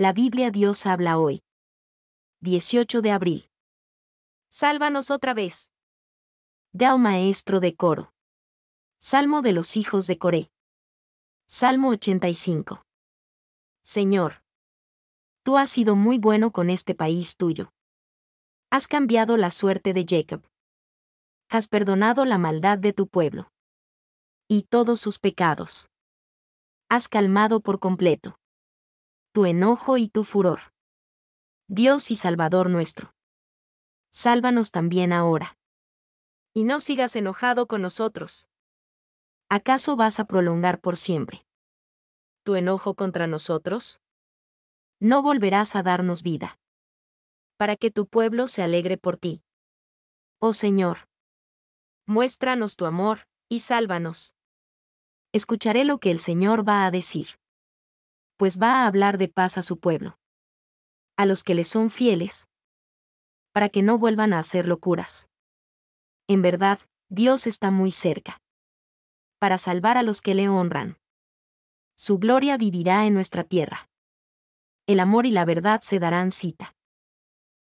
La Biblia Dios habla hoy. 18 de abril. Sálvanos otra vez. Del maestro de coro. Salmo de los hijos de Coré. Salmo 85. Señor. Tú has sido muy bueno con este país tuyo. Has cambiado la suerte de Jacob. Has perdonado la maldad de tu pueblo. Y todos sus pecados. Has calmado por completo tu enojo y tu furor. Dios y Salvador nuestro. Sálvanos también ahora. Y no sigas enojado con nosotros. ¿Acaso vas a prolongar por siempre tu enojo contra nosotros? No volverás a darnos vida. Para que tu pueblo se alegre por ti. Oh Señor. Muéstranos tu amor, y sálvanos. Escucharé lo que el Señor va a decir pues va a hablar de paz a su pueblo. A los que le son fieles. Para que no vuelvan a hacer locuras. En verdad, Dios está muy cerca. Para salvar a los que le honran. Su gloria vivirá en nuestra tierra. El amor y la verdad se darán cita.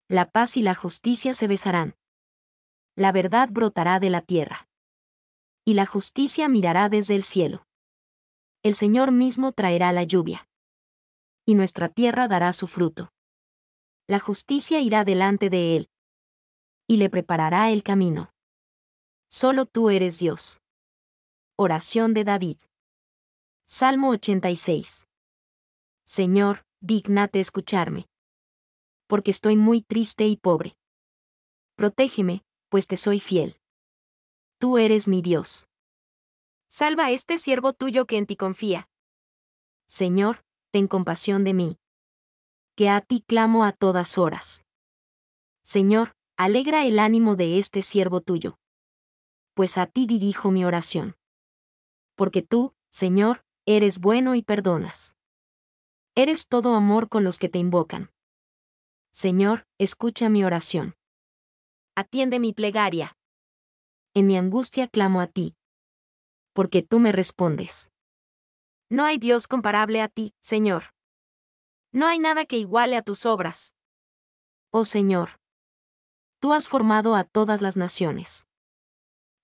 La paz y la justicia se besarán. La verdad brotará de la tierra. Y la justicia mirará desde el cielo. El Señor mismo traerá la lluvia y nuestra tierra dará su fruto. La justicia irá delante de él, y le preparará el camino. Solo tú eres Dios. Oración de David. Salmo 86. Señor, dignate escucharme. Porque estoy muy triste y pobre. Protégeme, pues te soy fiel. Tú eres mi Dios. Salva a este siervo tuyo que en ti confía. Señor, ten compasión de mí. Que a ti clamo a todas horas. Señor, alegra el ánimo de este siervo tuyo. Pues a ti dirijo mi oración. Porque tú, Señor, eres bueno y perdonas. Eres todo amor con los que te invocan. Señor, escucha mi oración. Atiende mi plegaria. En mi angustia clamo a ti. Porque tú me respondes. No hay Dios comparable a ti, Señor. No hay nada que iguale a tus obras. Oh Señor. Tú has formado a todas las naciones.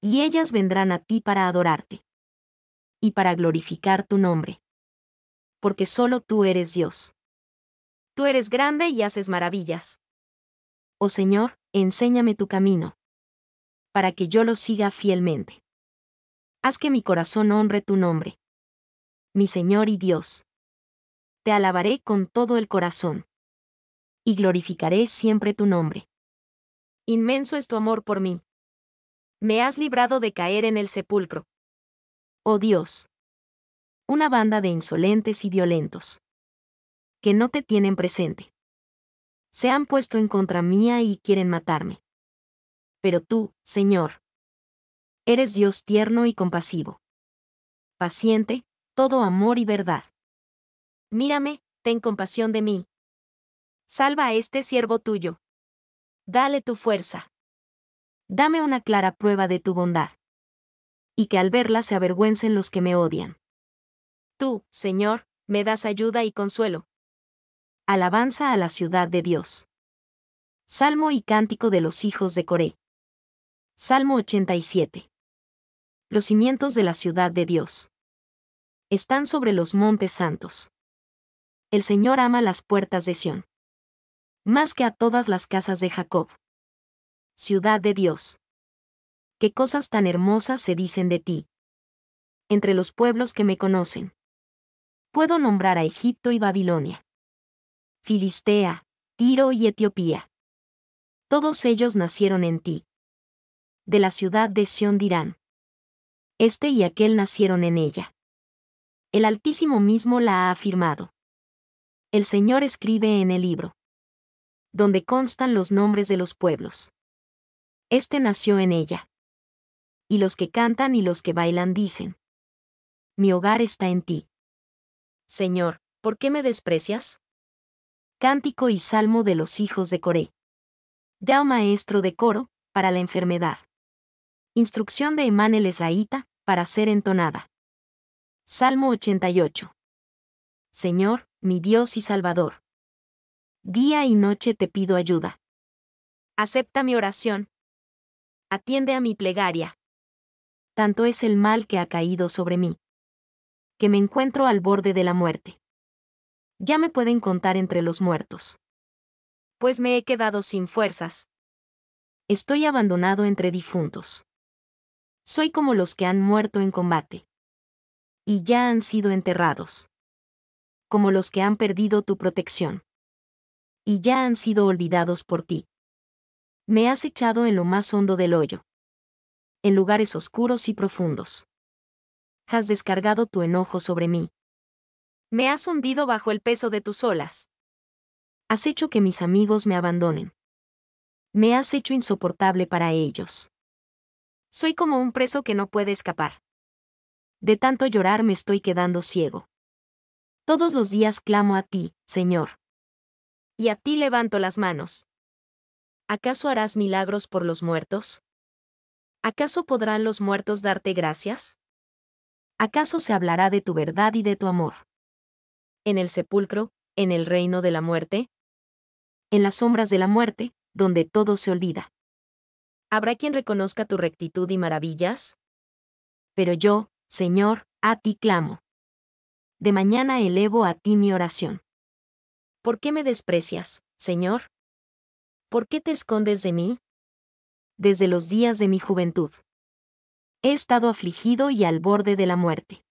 Y ellas vendrán a ti para adorarte. Y para glorificar tu nombre. Porque solo tú eres Dios. Tú eres grande y haces maravillas. Oh Señor, enséñame tu camino. Para que yo lo siga fielmente. Haz que mi corazón honre tu nombre mi Señor y Dios. Te alabaré con todo el corazón. Y glorificaré siempre tu nombre. Inmenso es tu amor por mí. Me has librado de caer en el sepulcro. Oh Dios. Una banda de insolentes y violentos. Que no te tienen presente. Se han puesto en contra mía y quieren matarme. Pero tú, Señor. Eres Dios tierno y compasivo. Paciente, todo amor y verdad. Mírame, ten compasión de mí. Salva a este siervo tuyo. Dale tu fuerza. Dame una clara prueba de tu bondad. Y que al verla se avergüencen los que me odian. Tú, Señor, me das ayuda y consuelo. Alabanza a la ciudad de Dios. Salmo y cántico de los hijos de Coré. Salmo 87. Los cimientos de la ciudad de Dios están sobre los montes santos. El Señor ama las puertas de Sión. Más que a todas las casas de Jacob. Ciudad de Dios. Qué cosas tan hermosas se dicen de ti. Entre los pueblos que me conocen. Puedo nombrar a Egipto y Babilonia. Filistea, Tiro y Etiopía. Todos ellos nacieron en ti. De la ciudad de Sión dirán. Este y aquel nacieron en ella. El Altísimo mismo la ha afirmado. El Señor escribe en el libro, donde constan los nombres de los pueblos. Este nació en ella. Y los que cantan y los que bailan dicen, Mi hogar está en ti. Señor, ¿por qué me desprecias? Cántico y Salmo de los hijos de Coré. Ya maestro de coro, para la enfermedad. Instrucción de Emanuel Esraíta, para ser entonada. Salmo 88. Señor, mi Dios y Salvador. Día y noche te pido ayuda. Acepta mi oración. Atiende a mi plegaria. Tanto es el mal que ha caído sobre mí, que me encuentro al borde de la muerte. Ya me pueden contar entre los muertos. Pues me he quedado sin fuerzas. Estoy abandonado entre difuntos. Soy como los que han muerto en combate y ya han sido enterrados. Como los que han perdido tu protección. Y ya han sido olvidados por ti. Me has echado en lo más hondo del hoyo. En lugares oscuros y profundos. Has descargado tu enojo sobre mí. Me has hundido bajo el peso de tus olas. Has hecho que mis amigos me abandonen. Me has hecho insoportable para ellos. Soy como un preso que no puede escapar. De tanto llorar me estoy quedando ciego. Todos los días clamo a ti, Señor. Y a ti levanto las manos. ¿Acaso harás milagros por los muertos? ¿Acaso podrán los muertos darte gracias? ¿Acaso se hablará de tu verdad y de tu amor? En el sepulcro, en el reino de la muerte, en las sombras de la muerte, donde todo se olvida. ¿Habrá quien reconozca tu rectitud y maravillas? Pero yo, Señor, a ti clamo. De mañana elevo a ti mi oración. ¿Por qué me desprecias, Señor? ¿Por qué te escondes de mí? Desde los días de mi juventud. He estado afligido y al borde de la muerte.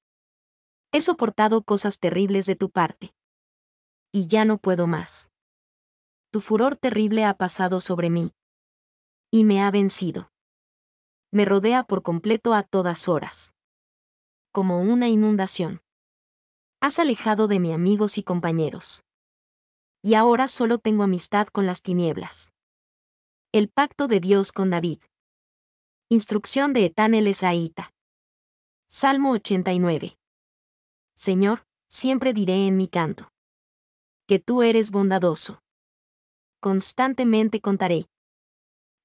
He soportado cosas terribles de tu parte. Y ya no puedo más. Tu furor terrible ha pasado sobre mí. Y me ha vencido. Me rodea por completo a todas horas como una inundación. Has alejado de mí amigos y compañeros. Y ahora solo tengo amistad con las tinieblas. El pacto de Dios con David. Instrucción de el Esaíta. Salmo 89. Señor, siempre diré en mi canto. Que tú eres bondadoso. Constantemente contaré.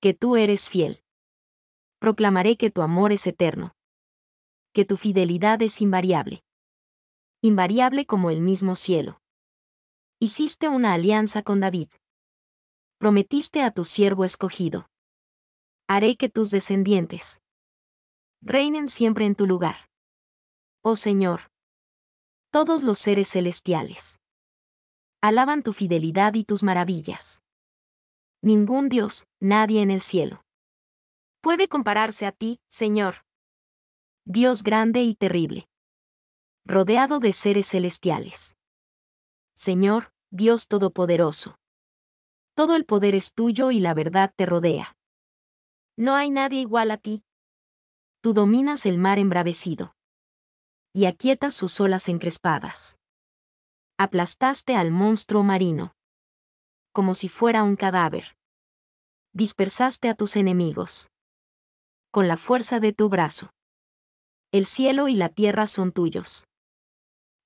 Que tú eres fiel. Proclamaré que tu amor es eterno que tu fidelidad es invariable. Invariable como el mismo cielo. Hiciste una alianza con David. Prometiste a tu siervo escogido. Haré que tus descendientes reinen siempre en tu lugar. Oh Señor, todos los seres celestiales alaban tu fidelidad y tus maravillas. Ningún Dios, nadie en el cielo. Puede compararse a ti, Señor. Dios grande y terrible. Rodeado de seres celestiales. Señor, Dios Todopoderoso. Todo el poder es tuyo y la verdad te rodea. No hay nadie igual a ti. Tú dominas el mar embravecido. Y aquietas sus olas encrespadas. Aplastaste al monstruo marino. Como si fuera un cadáver. Dispersaste a tus enemigos. Con la fuerza de tu brazo el cielo y la tierra son tuyos.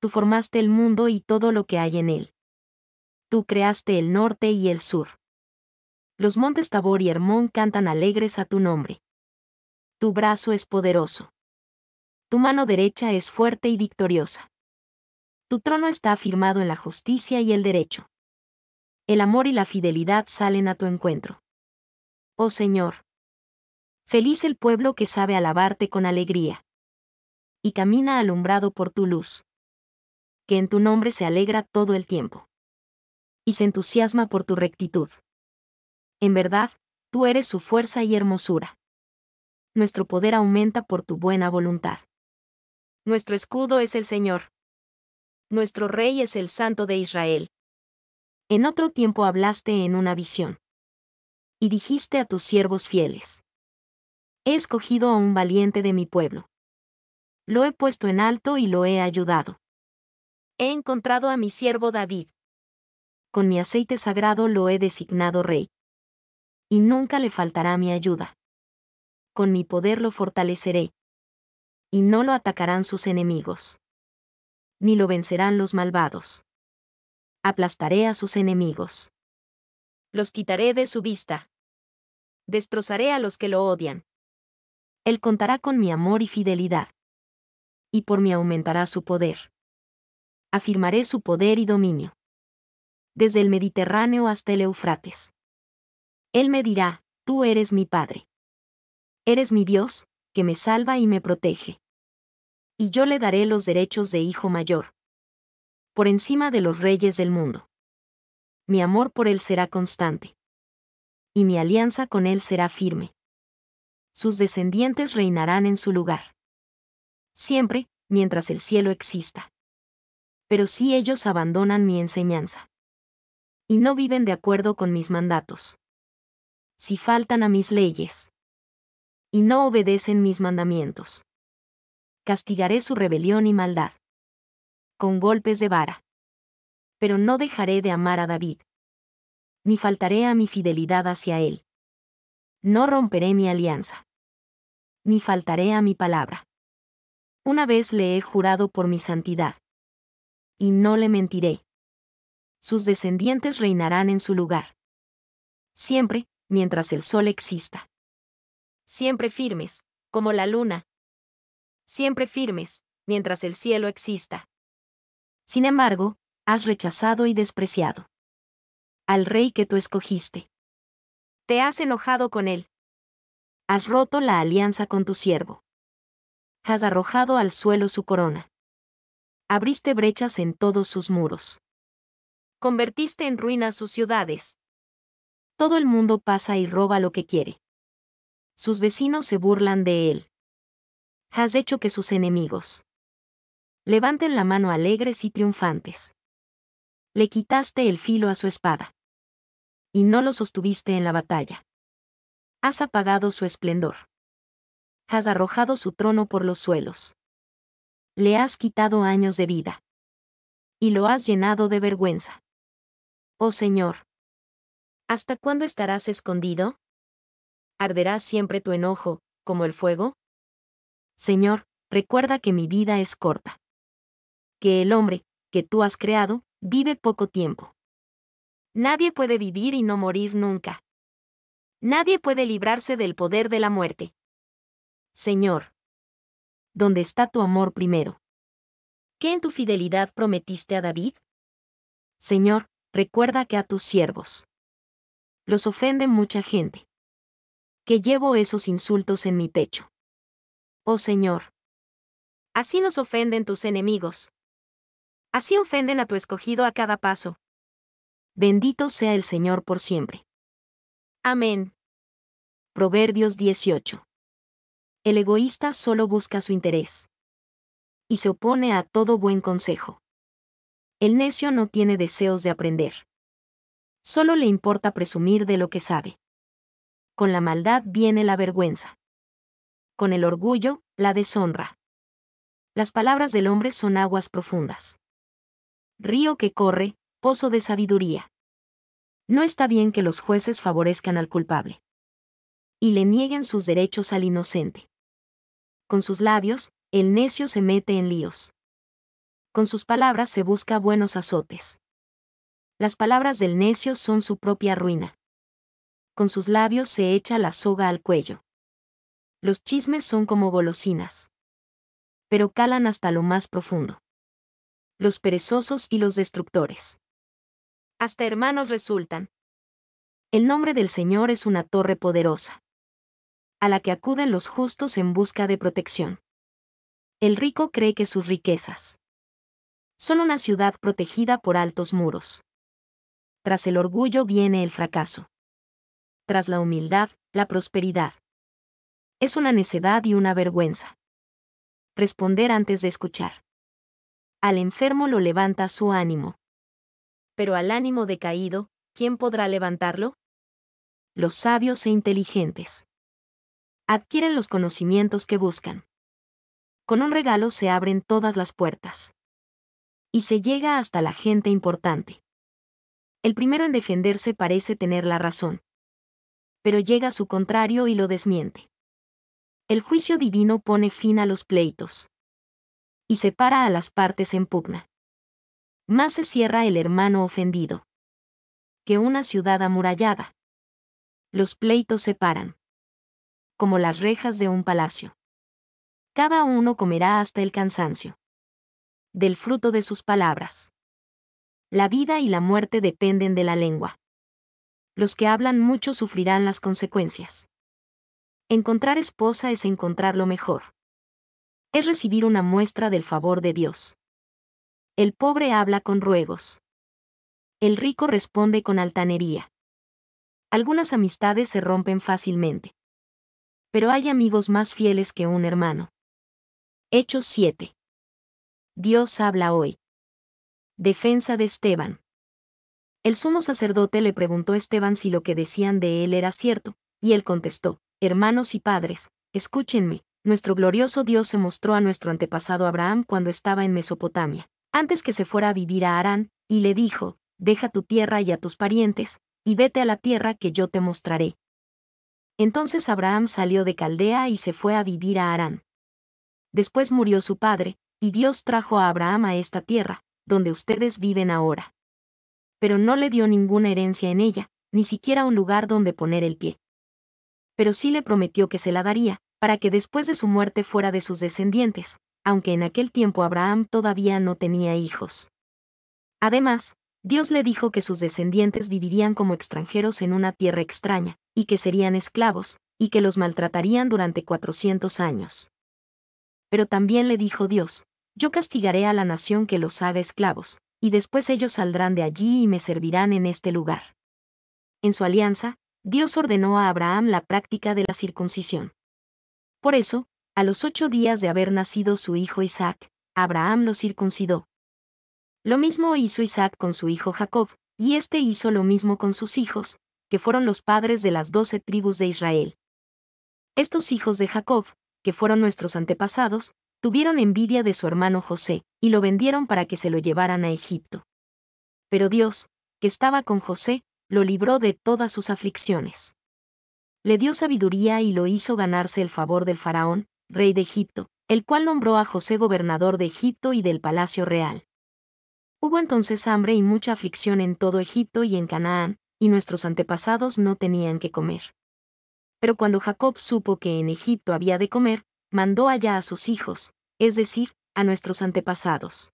Tú formaste el mundo y todo lo que hay en él. Tú creaste el norte y el sur. Los montes Tabor y Hermón cantan alegres a tu nombre. Tu brazo es poderoso. Tu mano derecha es fuerte y victoriosa. Tu trono está afirmado en la justicia y el derecho. El amor y la fidelidad salen a tu encuentro. Oh Señor. Feliz el pueblo que sabe alabarte con alegría y camina alumbrado por tu luz. Que en tu nombre se alegra todo el tiempo. Y se entusiasma por tu rectitud. En verdad, tú eres su fuerza y hermosura. Nuestro poder aumenta por tu buena voluntad. Nuestro escudo es el Señor. Nuestro Rey es el Santo de Israel. En otro tiempo hablaste en una visión. Y dijiste a tus siervos fieles. He escogido a un valiente de mi pueblo. Lo he puesto en alto y lo he ayudado. He encontrado a mi siervo David. Con mi aceite sagrado lo he designado rey. Y nunca le faltará mi ayuda. Con mi poder lo fortaleceré. Y no lo atacarán sus enemigos. Ni lo vencerán los malvados. Aplastaré a sus enemigos. Los quitaré de su vista. Destrozaré a los que lo odian. Él contará con mi amor y fidelidad y por mí aumentará su poder. Afirmaré su poder y dominio. Desde el Mediterráneo hasta el Eufrates. Él me dirá, tú eres mi Padre. Eres mi Dios, que me salva y me protege. Y yo le daré los derechos de hijo mayor. Por encima de los reyes del mundo. Mi amor por él será constante. Y mi alianza con él será firme. Sus descendientes reinarán en su lugar siempre, mientras el cielo exista. Pero si ellos abandonan mi enseñanza y no viven de acuerdo con mis mandatos, si faltan a mis leyes y no obedecen mis mandamientos, castigaré su rebelión y maldad con golpes de vara. Pero no dejaré de amar a David, ni faltaré a mi fidelidad hacia él. No romperé mi alianza, ni faltaré a mi palabra una vez le he jurado por mi santidad. Y no le mentiré. Sus descendientes reinarán en su lugar. Siempre, mientras el sol exista. Siempre firmes, como la luna. Siempre firmes, mientras el cielo exista. Sin embargo, has rechazado y despreciado. Al rey que tú escogiste. Te has enojado con él. Has roto la alianza con tu siervo has arrojado al suelo su corona. Abriste brechas en todos sus muros. Convertiste en ruinas sus ciudades. Todo el mundo pasa y roba lo que quiere. Sus vecinos se burlan de él. Has hecho que sus enemigos levanten la mano alegres y triunfantes. Le quitaste el filo a su espada. Y no lo sostuviste en la batalla. Has apagado su esplendor has arrojado su trono por los suelos. Le has quitado años de vida. Y lo has llenado de vergüenza. Oh Señor. ¿Hasta cuándo estarás escondido? ¿Arderá siempre tu enojo, como el fuego? Señor, recuerda que mi vida es corta. Que el hombre, que tú has creado, vive poco tiempo. Nadie puede vivir y no morir nunca. Nadie puede librarse del poder de la muerte. Señor. ¿Dónde está tu amor primero? ¿Qué en tu fidelidad prometiste a David? Señor, recuerda que a tus siervos los ofende mucha gente. Que llevo esos insultos en mi pecho. Oh Señor. Así nos ofenden tus enemigos. Así ofenden a tu escogido a cada paso. Bendito sea el Señor por siempre. Amén. Proverbios 18. El egoísta solo busca su interés. Y se opone a todo buen consejo. El necio no tiene deseos de aprender. Solo le importa presumir de lo que sabe. Con la maldad viene la vergüenza. Con el orgullo, la deshonra. Las palabras del hombre son aguas profundas. Río que corre, pozo de sabiduría. No está bien que los jueces favorezcan al culpable. Y le nieguen sus derechos al inocente. Con sus labios, el necio se mete en líos. Con sus palabras se busca buenos azotes. Las palabras del necio son su propia ruina. Con sus labios se echa la soga al cuello. Los chismes son como golosinas. Pero calan hasta lo más profundo. Los perezosos y los destructores. Hasta hermanos resultan. El nombre del Señor es una torre poderosa a la que acuden los justos en busca de protección. El rico cree que sus riquezas son una ciudad protegida por altos muros. Tras el orgullo viene el fracaso. Tras la humildad, la prosperidad. Es una necedad y una vergüenza. Responder antes de escuchar. Al enfermo lo levanta su ánimo. Pero al ánimo decaído, ¿quién podrá levantarlo? Los sabios e inteligentes adquieren los conocimientos que buscan. Con un regalo se abren todas las puertas. Y se llega hasta la gente importante. El primero en defenderse parece tener la razón. Pero llega su contrario y lo desmiente. El juicio divino pone fin a los pleitos. Y separa a las partes en pugna. Más se cierra el hermano ofendido. Que una ciudad amurallada. Los pleitos paran como las rejas de un palacio. Cada uno comerá hasta el cansancio. Del fruto de sus palabras. La vida y la muerte dependen de la lengua. Los que hablan mucho sufrirán las consecuencias. Encontrar esposa es encontrar lo mejor. Es recibir una muestra del favor de Dios. El pobre habla con ruegos. El rico responde con altanería. Algunas amistades se rompen fácilmente pero hay amigos más fieles que un hermano. Hechos 7. Dios habla hoy. Defensa de Esteban. El sumo sacerdote le preguntó a Esteban si lo que decían de él era cierto, y él contestó, Hermanos y padres, escúchenme, nuestro glorioso Dios se mostró a nuestro antepasado Abraham cuando estaba en Mesopotamia, antes que se fuera a vivir a Harán, y le dijo, Deja tu tierra y a tus parientes, y vete a la tierra que yo te mostraré. Entonces Abraham salió de Caldea y se fue a vivir a Harán. Después murió su padre, y Dios trajo a Abraham a esta tierra, donde ustedes viven ahora. Pero no le dio ninguna herencia en ella, ni siquiera un lugar donde poner el pie. Pero sí le prometió que se la daría, para que después de su muerte fuera de sus descendientes, aunque en aquel tiempo Abraham todavía no tenía hijos. Además, Dios le dijo que sus descendientes vivirían como extranjeros en una tierra extraña, y que serían esclavos, y que los maltratarían durante 400 años. Pero también le dijo Dios, yo castigaré a la nación que los haga esclavos, y después ellos saldrán de allí y me servirán en este lugar. En su alianza, Dios ordenó a Abraham la práctica de la circuncisión. Por eso, a los ocho días de haber nacido su hijo Isaac, Abraham lo circuncidó. Lo mismo hizo Isaac con su hijo Jacob, y éste hizo lo mismo con sus hijos, que fueron los padres de las doce tribus de Israel. Estos hijos de Jacob, que fueron nuestros antepasados, tuvieron envidia de su hermano José, y lo vendieron para que se lo llevaran a Egipto. Pero Dios, que estaba con José, lo libró de todas sus aflicciones. Le dio sabiduría y lo hizo ganarse el favor del faraón, rey de Egipto, el cual nombró a José gobernador de Egipto y del palacio real. Hubo entonces hambre y mucha aflicción en todo Egipto y en Canaán, y nuestros antepasados no tenían que comer. Pero cuando Jacob supo que en Egipto había de comer, mandó allá a sus hijos, es decir, a nuestros antepasados.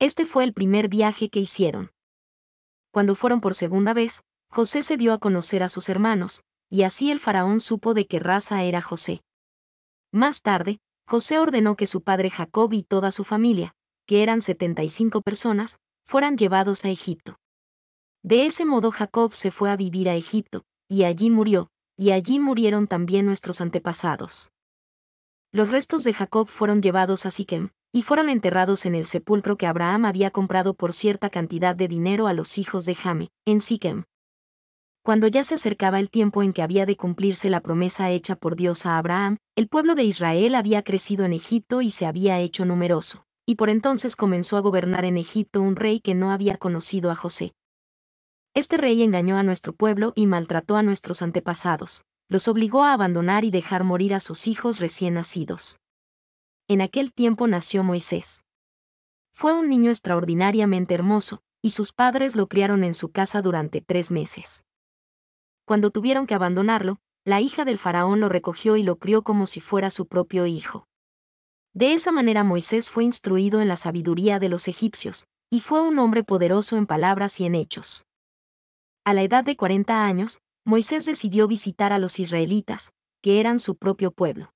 Este fue el primer viaje que hicieron. Cuando fueron por segunda vez, José se dio a conocer a sus hermanos, y así el faraón supo de qué raza era José. Más tarde, José ordenó que su padre Jacob y toda su familia, que eran 75 personas, fueran llevados a Egipto. De ese modo Jacob se fue a vivir a Egipto, y allí murió, y allí murieron también nuestros antepasados. Los restos de Jacob fueron llevados a Siquem, y fueron enterrados en el sepulcro que Abraham había comprado por cierta cantidad de dinero a los hijos de Jame, en Siquem. Cuando ya se acercaba el tiempo en que había de cumplirse la promesa hecha por Dios a Abraham, el pueblo de Israel había crecido en Egipto y se había hecho numeroso, y por entonces comenzó a gobernar en Egipto un rey que no había conocido a José, este rey engañó a nuestro pueblo y maltrató a nuestros antepasados, los obligó a abandonar y dejar morir a sus hijos recién nacidos. En aquel tiempo nació Moisés. Fue un niño extraordinariamente hermoso, y sus padres lo criaron en su casa durante tres meses. Cuando tuvieron que abandonarlo, la hija del faraón lo recogió y lo crió como si fuera su propio hijo. De esa manera Moisés fue instruido en la sabiduría de los egipcios, y fue un hombre poderoso en palabras y en hechos. A la edad de 40 años, Moisés decidió visitar a los israelitas, que eran su propio pueblo.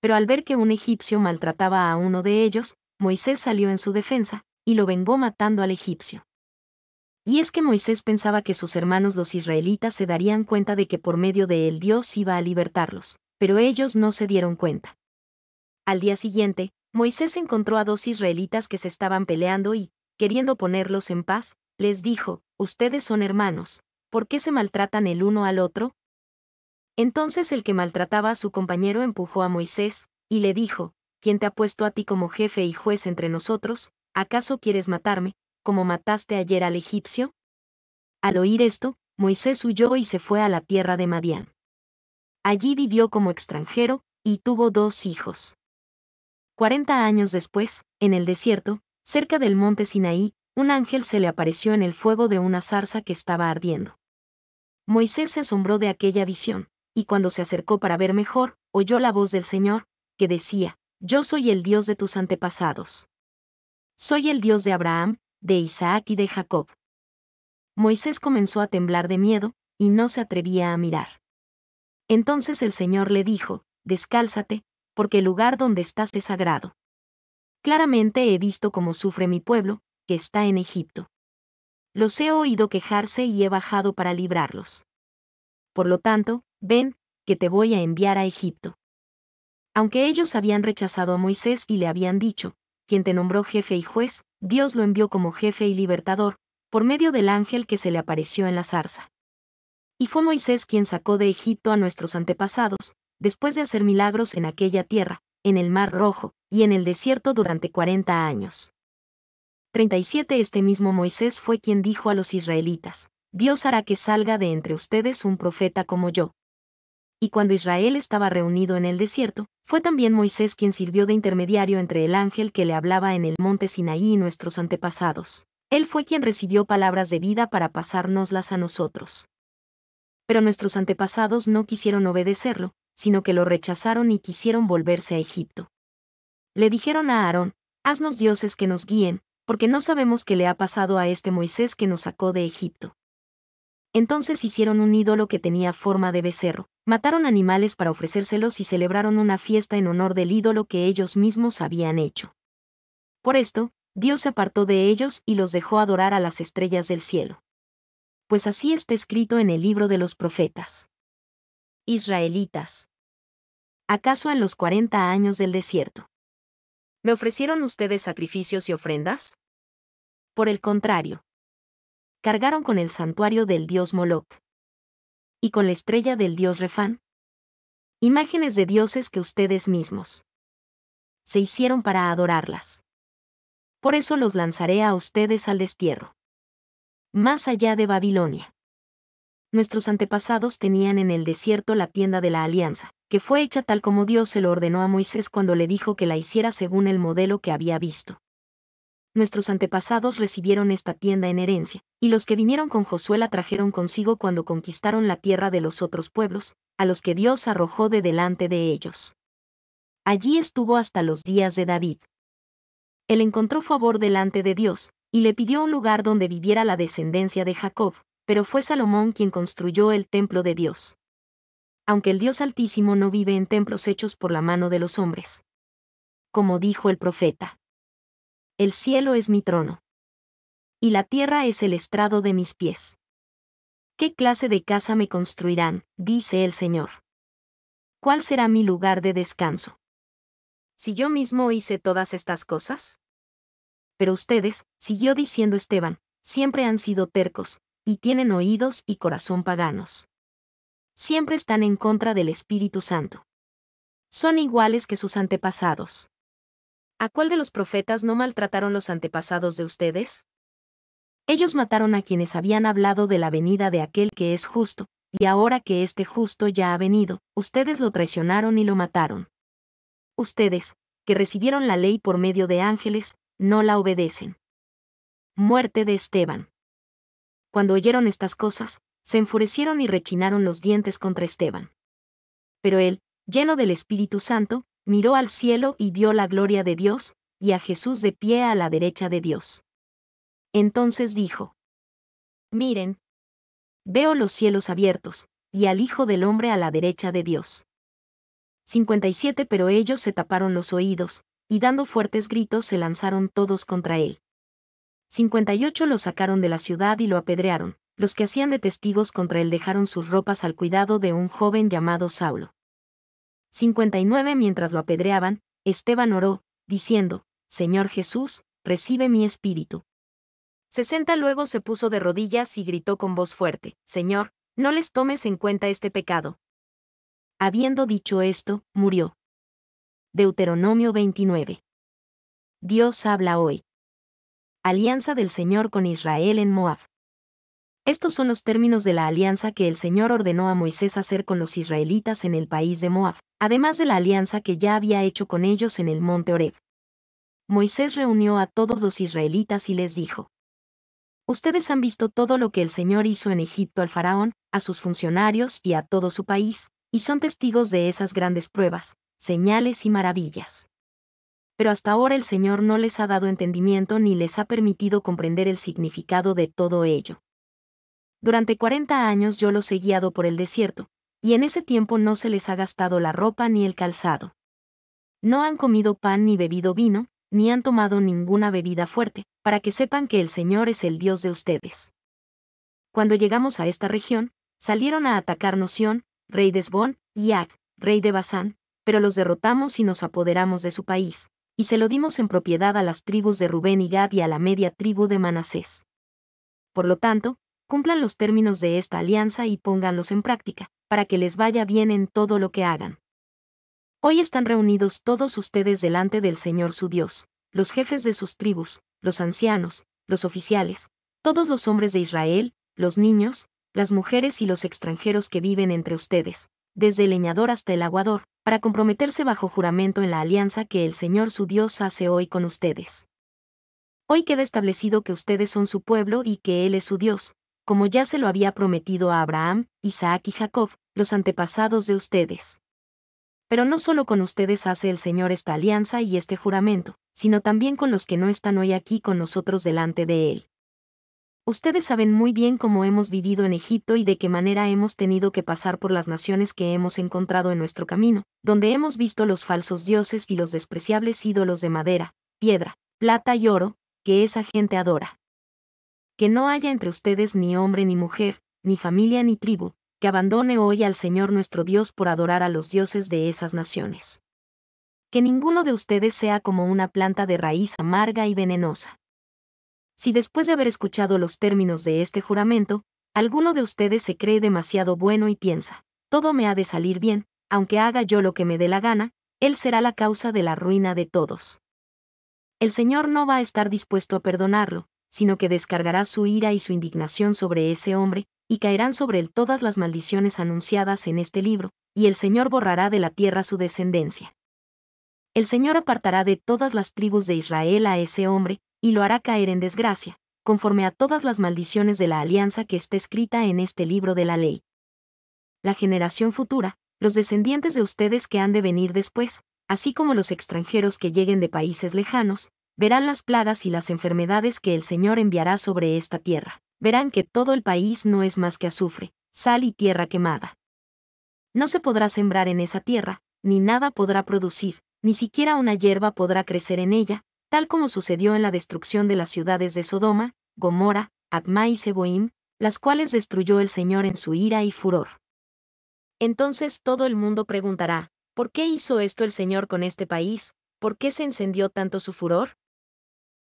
Pero al ver que un egipcio maltrataba a uno de ellos, Moisés salió en su defensa, y lo vengó matando al egipcio. Y es que Moisés pensaba que sus hermanos los israelitas se darían cuenta de que por medio de él Dios iba a libertarlos, pero ellos no se dieron cuenta. Al día siguiente, Moisés encontró a dos israelitas que se estaban peleando y, queriendo ponerlos en paz, les dijo, ustedes son hermanos, ¿por qué se maltratan el uno al otro? Entonces el que maltrataba a su compañero empujó a Moisés, y le dijo, ¿quién te ha puesto a ti como jefe y juez entre nosotros? ¿Acaso quieres matarme, como mataste ayer al egipcio? Al oír esto, Moisés huyó y se fue a la tierra de Madián. Allí vivió como extranjero, y tuvo dos hijos. Cuarenta años después, en el desierto, cerca del monte Sinaí, un ángel se le apareció en el fuego de una zarza que estaba ardiendo. Moisés se asombró de aquella visión, y cuando se acercó para ver mejor, oyó la voz del Señor, que decía, Yo soy el Dios de tus antepasados. Soy el Dios de Abraham, de Isaac y de Jacob. Moisés comenzó a temblar de miedo, y no se atrevía a mirar. Entonces el Señor le dijo, Descálzate, porque el lugar donde estás es sagrado. Claramente he visto cómo sufre mi pueblo, que está en Egipto. Los he oído quejarse y he bajado para librarlos. Por lo tanto, ven, que te voy a enviar a Egipto. Aunque ellos habían rechazado a Moisés y le habían dicho, quien te nombró jefe y juez, Dios lo envió como jefe y libertador, por medio del ángel que se le apareció en la zarza. Y fue Moisés quien sacó de Egipto a nuestros antepasados, después de hacer milagros en aquella tierra, en el Mar Rojo, y en el desierto durante cuarenta años. 37 Este mismo Moisés fue quien dijo a los israelitas, Dios hará que salga de entre ustedes un profeta como yo. Y cuando Israel estaba reunido en el desierto, fue también Moisés quien sirvió de intermediario entre el ángel que le hablaba en el monte Sinaí y nuestros antepasados. Él fue quien recibió palabras de vida para pasárnoslas a nosotros. Pero nuestros antepasados no quisieron obedecerlo, sino que lo rechazaron y quisieron volverse a Egipto. Le dijeron a Aarón, Haznos dioses que nos guíen, porque no sabemos qué le ha pasado a este Moisés que nos sacó de Egipto. Entonces hicieron un ídolo que tenía forma de becerro, mataron animales para ofrecérselos y celebraron una fiesta en honor del ídolo que ellos mismos habían hecho. Por esto, Dios se apartó de ellos y los dejó adorar a las estrellas del cielo. Pues así está escrito en el libro de los profetas. Israelitas. ¿Acaso en los cuarenta años del desierto? ¿Me ofrecieron ustedes sacrificios y ofrendas? Por el contrario, cargaron con el santuario del dios Moloch y con la estrella del dios Refán, imágenes de dioses que ustedes mismos se hicieron para adorarlas. Por eso los lanzaré a ustedes al destierro, más allá de Babilonia. Nuestros antepasados tenían en el desierto la tienda de la alianza, que fue hecha tal como Dios se lo ordenó a Moisés cuando le dijo que la hiciera según el modelo que había visto. Nuestros antepasados recibieron esta tienda en herencia, y los que vinieron con Josué la trajeron consigo cuando conquistaron la tierra de los otros pueblos, a los que Dios arrojó de delante de ellos. Allí estuvo hasta los días de David. Él encontró favor delante de Dios, y le pidió un lugar donde viviera la descendencia de Jacob, pero fue Salomón quien construyó el templo de Dios aunque el Dios Altísimo no vive en templos hechos por la mano de los hombres. Como dijo el profeta. El cielo es mi trono. Y la tierra es el estrado de mis pies. ¿Qué clase de casa me construirán? dice el Señor. ¿Cuál será mi lugar de descanso? Si yo mismo hice todas estas cosas. Pero ustedes, siguió diciendo Esteban, siempre han sido tercos, y tienen oídos y corazón paganos siempre están en contra del Espíritu Santo. Son iguales que sus antepasados. ¿A cuál de los profetas no maltrataron los antepasados de ustedes? Ellos mataron a quienes habían hablado de la venida de aquel que es justo, y ahora que este justo ya ha venido, ustedes lo traicionaron y lo mataron. Ustedes, que recibieron la ley por medio de ángeles, no la obedecen. Muerte de Esteban. Cuando oyeron estas cosas, se enfurecieron y rechinaron los dientes contra Esteban. Pero él, lleno del Espíritu Santo, miró al cielo y vio la gloria de Dios, y a Jesús de pie a la derecha de Dios. Entonces dijo, Miren, veo los cielos abiertos, y al Hijo del Hombre a la derecha de Dios. 57 Pero ellos se taparon los oídos, y dando fuertes gritos se lanzaron todos contra él. 58 Lo sacaron de la ciudad y lo apedrearon, los que hacían de testigos contra él dejaron sus ropas al cuidado de un joven llamado Saulo. 59 Mientras lo apedreaban, Esteban oró, diciendo, Señor Jesús, recibe mi espíritu. 60 Luego se puso de rodillas y gritó con voz fuerte, Señor, no les tomes en cuenta este pecado. Habiendo dicho esto, murió. Deuteronomio 29. Dios habla hoy. Alianza del Señor con Israel en Moab. Estos son los términos de la alianza que el Señor ordenó a Moisés hacer con los israelitas en el país de Moab, además de la alianza que ya había hecho con ellos en el monte Oreb. Moisés reunió a todos los israelitas y les dijo, Ustedes han visto todo lo que el Señor hizo en Egipto al faraón, a sus funcionarios y a todo su país, y son testigos de esas grandes pruebas, señales y maravillas. Pero hasta ahora el Señor no les ha dado entendimiento ni les ha permitido comprender el significado de todo ello. Durante 40 años yo los he guiado por el desierto, y en ese tiempo no se les ha gastado la ropa ni el calzado. No han comido pan ni bebido vino, ni han tomado ninguna bebida fuerte, para que sepan que el Señor es el Dios de ustedes. Cuando llegamos a esta región, salieron a atacarnos Sión, rey de Esbón, y Ag, rey de Basán, pero los derrotamos y nos apoderamos de su país, y se lo dimos en propiedad a las tribus de Rubén y Gad y a la media tribu de Manasés. Por lo tanto, cumplan los términos de esta alianza y pónganlos en práctica, para que les vaya bien en todo lo que hagan. Hoy están reunidos todos ustedes delante del Señor su Dios, los jefes de sus tribus, los ancianos, los oficiales, todos los hombres de Israel, los niños, las mujeres y los extranjeros que viven entre ustedes, desde el leñador hasta el aguador, para comprometerse bajo juramento en la alianza que el Señor su Dios hace hoy con ustedes. Hoy queda establecido que ustedes son su pueblo y que Él es su Dios, como ya se lo había prometido a Abraham, Isaac y Jacob, los antepasados de ustedes. Pero no solo con ustedes hace el Señor esta alianza y este juramento, sino también con los que no están hoy aquí con nosotros delante de Él. Ustedes saben muy bien cómo hemos vivido en Egipto y de qué manera hemos tenido que pasar por las naciones que hemos encontrado en nuestro camino, donde hemos visto los falsos dioses y los despreciables ídolos de madera, piedra, plata y oro, que esa gente adora que no haya entre ustedes ni hombre ni mujer, ni familia ni tribu, que abandone hoy al Señor nuestro Dios por adorar a los dioses de esas naciones. Que ninguno de ustedes sea como una planta de raíz amarga y venenosa. Si después de haber escuchado los términos de este juramento, alguno de ustedes se cree demasiado bueno y piensa, todo me ha de salir bien, aunque haga yo lo que me dé la gana, él será la causa de la ruina de todos. El Señor no va a estar dispuesto a perdonarlo, sino que descargará su ira y su indignación sobre ese hombre, y caerán sobre él todas las maldiciones anunciadas en este libro, y el Señor borrará de la tierra su descendencia. El Señor apartará de todas las tribus de Israel a ese hombre, y lo hará caer en desgracia, conforme a todas las maldiciones de la alianza que está escrita en este libro de la ley. La generación futura, los descendientes de ustedes que han de venir después, así como los extranjeros que lleguen de países lejanos, verán las plagas y las enfermedades que el Señor enviará sobre esta tierra. Verán que todo el país no es más que azufre, sal y tierra quemada. No se podrá sembrar en esa tierra, ni nada podrá producir, ni siquiera una hierba podrá crecer en ella, tal como sucedió en la destrucción de las ciudades de Sodoma, Gomorra, Adma y Seboim, las cuales destruyó el Señor en su ira y furor. Entonces todo el mundo preguntará, ¿por qué hizo esto el Señor con este país? ¿Por qué se encendió tanto su furor?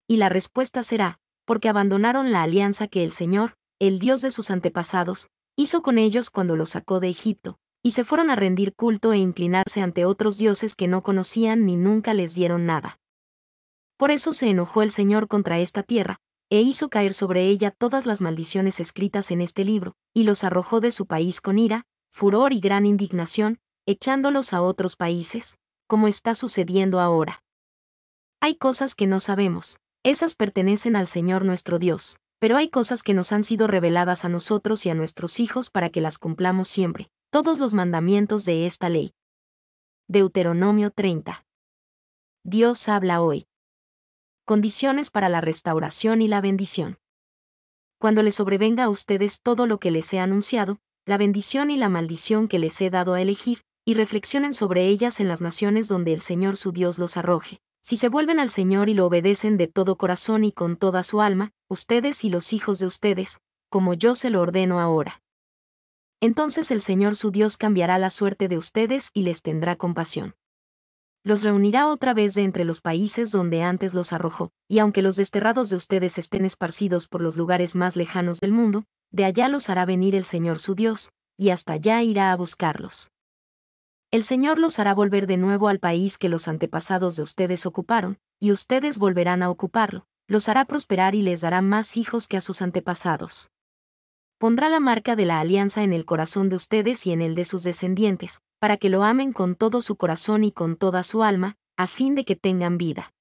Y la respuesta será, porque abandonaron la alianza que el Señor, el Dios de sus antepasados, hizo con ellos cuando los sacó de Egipto, y se fueron a rendir culto e inclinarse ante otros dioses que no conocían ni nunca les dieron nada. Por eso se enojó el Señor contra esta tierra, e hizo caer sobre ella todas las maldiciones escritas en este libro, y los arrojó de su país con ira, furor y gran indignación, echándolos a otros países, como está sucediendo ahora. Hay cosas que no sabemos, esas pertenecen al Señor nuestro Dios, pero hay cosas que nos han sido reveladas a nosotros y a nuestros hijos para que las cumplamos siempre, todos los mandamientos de esta ley. Deuteronomio 30. Dios habla hoy. Condiciones para la restauración y la bendición. Cuando les sobrevenga a ustedes todo lo que les he anunciado, la bendición y la maldición que les he dado a elegir, y reflexionen sobre ellas en las naciones donde el Señor su Dios los arroje, si se vuelven al Señor y lo obedecen de todo corazón y con toda su alma, ustedes y los hijos de ustedes, como yo se lo ordeno ahora. Entonces el Señor su Dios cambiará la suerte de ustedes y les tendrá compasión. Los reunirá otra vez de entre los países donde antes los arrojó, y aunque los desterrados de ustedes estén esparcidos por los lugares más lejanos del mundo, de allá los hará venir el Señor su Dios, y hasta allá irá a buscarlos el Señor los hará volver de nuevo al país que los antepasados de ustedes ocuparon, y ustedes volverán a ocuparlo, los hará prosperar y les dará más hijos que a sus antepasados. Pondrá la marca de la alianza en el corazón de ustedes y en el de sus descendientes, para que lo amen con todo su corazón y con toda su alma, a fin de que tengan vida.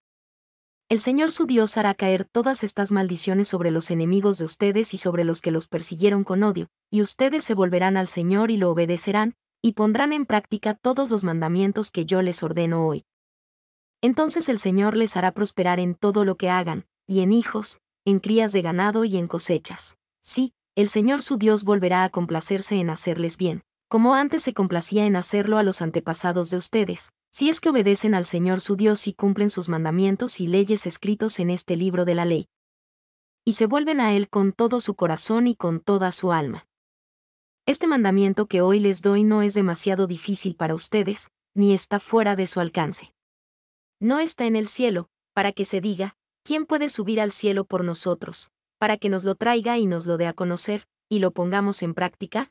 El Señor su Dios hará caer todas estas maldiciones sobre los enemigos de ustedes y sobre los que los persiguieron con odio, y ustedes se volverán al Señor y lo obedecerán, y pondrán en práctica todos los mandamientos que yo les ordeno hoy. Entonces el Señor les hará prosperar en todo lo que hagan, y en hijos, en crías de ganado y en cosechas. Sí, el Señor su Dios volverá a complacerse en hacerles bien, como antes se complacía en hacerlo a los antepasados de ustedes, si es que obedecen al Señor su Dios y cumplen sus mandamientos y leyes escritos en este libro de la ley. Y se vuelven a Él con todo su corazón y con toda su alma. Este mandamiento que hoy les doy no es demasiado difícil para ustedes, ni está fuera de su alcance. No está en el cielo, para que se diga, ¿quién puede subir al cielo por nosotros? Para que nos lo traiga y nos lo dé a conocer, y lo pongamos en práctica.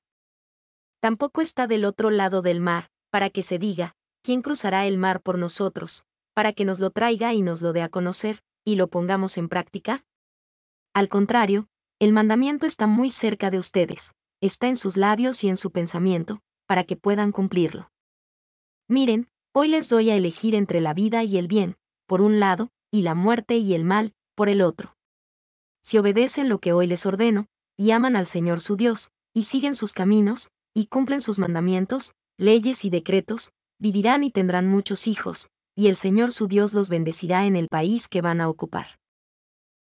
Tampoco está del otro lado del mar, para que se diga, ¿quién cruzará el mar por nosotros? Para que nos lo traiga y nos lo dé a conocer, y lo pongamos en práctica. Al contrario, el mandamiento está muy cerca de ustedes, está en sus labios y en su pensamiento, para que puedan cumplirlo. Miren, hoy les doy a elegir entre la vida y el bien, por un lado, y la muerte y el mal, por el otro. Si obedecen lo que hoy les ordeno, y aman al Señor su Dios, y siguen sus caminos, y cumplen sus mandamientos, leyes y decretos, vivirán y tendrán muchos hijos, y el Señor su Dios los bendecirá en el país que van a ocupar.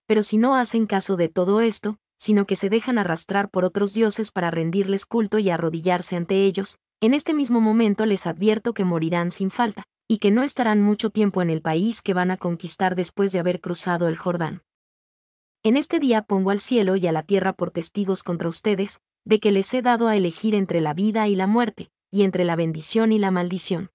Pero si no hacen caso de todo esto, sino que se dejan arrastrar por otros dioses para rendirles culto y arrodillarse ante ellos, en este mismo momento les advierto que morirán sin falta, y que no estarán mucho tiempo en el país que van a conquistar después de haber cruzado el Jordán. En este día pongo al cielo y a la tierra por testigos contra ustedes, de que les he dado a elegir entre la vida y la muerte, y entre la bendición y la maldición.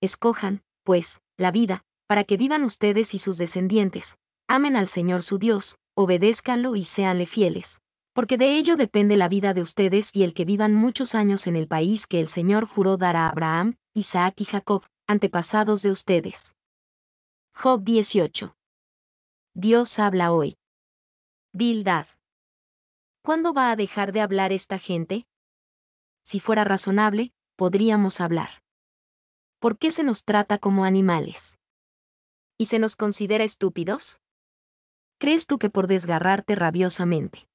Escojan, pues, la vida, para que vivan ustedes y sus descendientes, amen al Señor su Dios, obedézcanlo y seanle fieles, porque de ello depende la vida de ustedes y el que vivan muchos años en el país que el Señor juró dar a Abraham, Isaac y Jacob, antepasados de ustedes. Job 18. Dios habla hoy. Bildad. ¿Cuándo va a dejar de hablar esta gente? Si fuera razonable, podríamos hablar. ¿Por qué se nos trata como animales? ¿Y se nos considera estúpidos? crees tú que por desgarrarte rabiosamente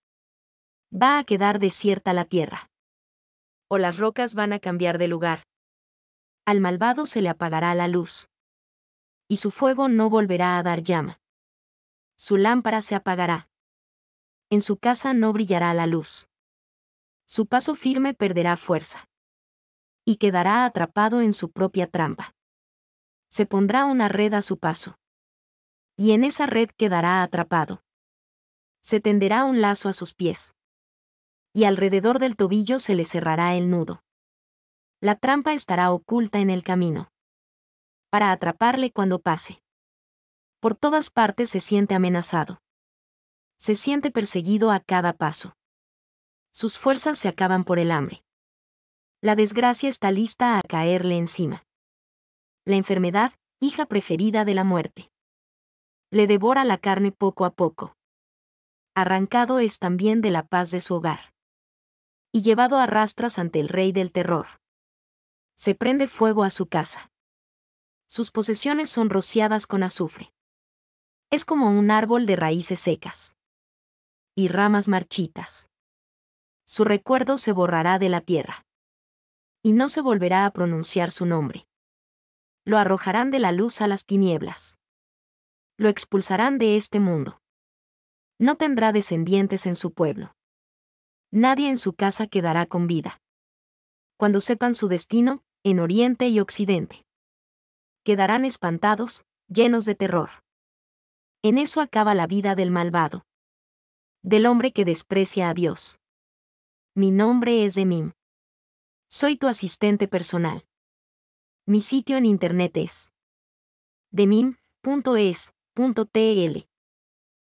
va a quedar desierta la tierra. O las rocas van a cambiar de lugar. Al malvado se le apagará la luz. Y su fuego no volverá a dar llama. Su lámpara se apagará. En su casa no brillará la luz. Su paso firme perderá fuerza. Y quedará atrapado en su propia trampa. Se pondrá una red a su paso y en esa red quedará atrapado. Se tenderá un lazo a sus pies. Y alrededor del tobillo se le cerrará el nudo. La trampa estará oculta en el camino. Para atraparle cuando pase. Por todas partes se siente amenazado. Se siente perseguido a cada paso. Sus fuerzas se acaban por el hambre. La desgracia está lista a caerle encima. La enfermedad, hija preferida de la muerte le devora la carne poco a poco. Arrancado es también de la paz de su hogar. Y llevado a rastras ante el rey del terror. Se prende fuego a su casa. Sus posesiones son rociadas con azufre. Es como un árbol de raíces secas. Y ramas marchitas. Su recuerdo se borrará de la tierra. Y no se volverá a pronunciar su nombre. Lo arrojarán de la luz a las tinieblas lo expulsarán de este mundo. No tendrá descendientes en su pueblo. Nadie en su casa quedará con vida. Cuando sepan su destino, en Oriente y Occidente. Quedarán espantados, llenos de terror. En eso acaba la vida del malvado. Del hombre que desprecia a Dios. Mi nombre es Demim. Soy tu asistente personal. Mi sitio en internet es demim.es, Punto tl